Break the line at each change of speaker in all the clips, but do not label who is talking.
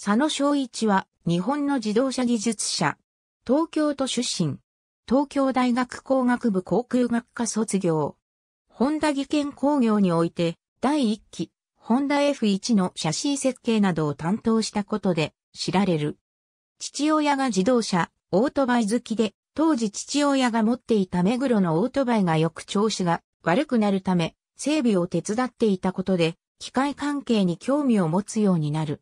佐野昭一は日本の自動車技術者。東京都出身。東京大学工学部航空学科卒業。ホンダ技研工業において第1期、ホンダ F1 のシャシー設計などを担当したことで知られる。父親が自動車、オートバイ好きで、当時父親が持っていた目黒のオートバイがよく調子が悪くなるため、整備を手伝っていたことで、機械関係に興味を持つようになる。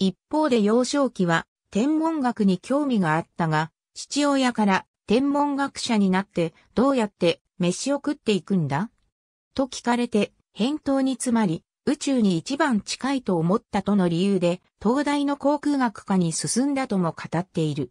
一方で幼少期は天文学に興味があったが、父親から天文学者になってどうやって飯を食っていくんだと聞かれて返答に詰まり、宇宙に一番近いと思ったとの理由で、東大の航空学科に進んだとも語っている。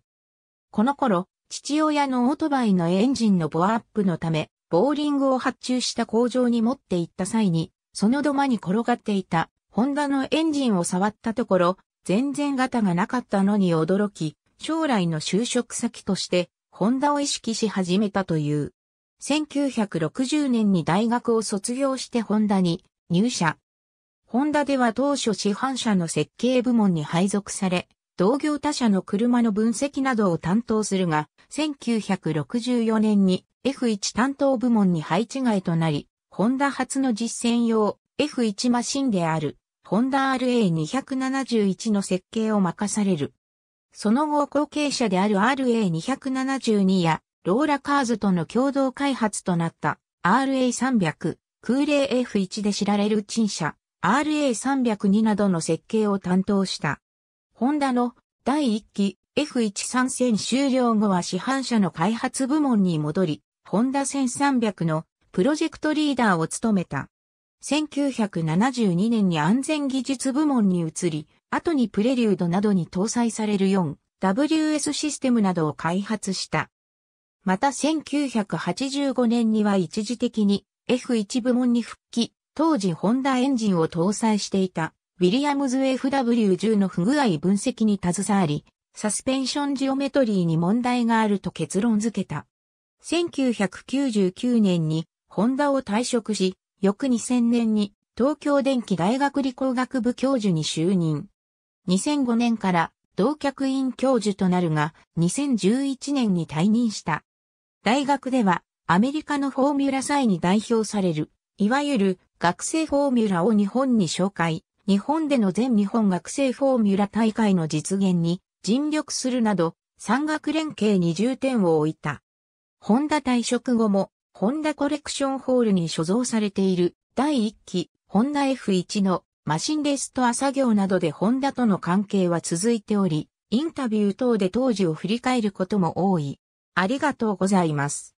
この頃、父親のオートバイのエンジンのボアアップのため、ボーリングを発注した工場に持って行った際に、その土間に転がっていた、ホンダのエンジンを触ったところ、全然型がなかったのに驚き、将来の就職先として、ホンダを意識し始めたという。1960年に大学を卒業してホンダに入社。ホンダでは当初市販車の設計部門に配属され、同業他社の車の分析などを担当するが、1964年に F1 担当部門に配置外となり、ホンダ初の実践用 F1 マシンであるホンダ RA271 の設計を任される。その後後継者である RA272 やローラカーズとの共同開発となった RA300、空冷 F1 で知られる陳車 RA302 などの設計を担当した。ホンダの第1期 F1 参戦終了後は市販車の開発部門に戻り、ホンダ1300のプロジェクトリーダーを務めた。1972年に安全技術部門に移り、後にプレリュードなどに搭載される 4WS システムなどを開発した。また1985年には一時的に F1 部門に復帰、当時ホンダエンジンを搭載していたウィリアムズ FW10 の不具合分析に携わり、サスペンションジオメトリーに問題があると結論付けた。1999年にホンダを退職し、翌2000年に東京電機大学理工学部教授に就任。2005年から同客員教授となるが、2011年に退任した。大学では、アメリカのフォーミュラ祭に代表される、いわゆる学生フォーミュラを日本に紹介、日本での全日本学生フォーミュラ大会の実現に尽力するなど、産学連携に重点を置いた。ホンダ退職後もホンダコレクションホールに所蔵されている第1期ホンダ F1 のマシンレストア作業などでホンダとの関係は続いており、インタビュー等で当時を振り返ることも多い。ありがとうございます。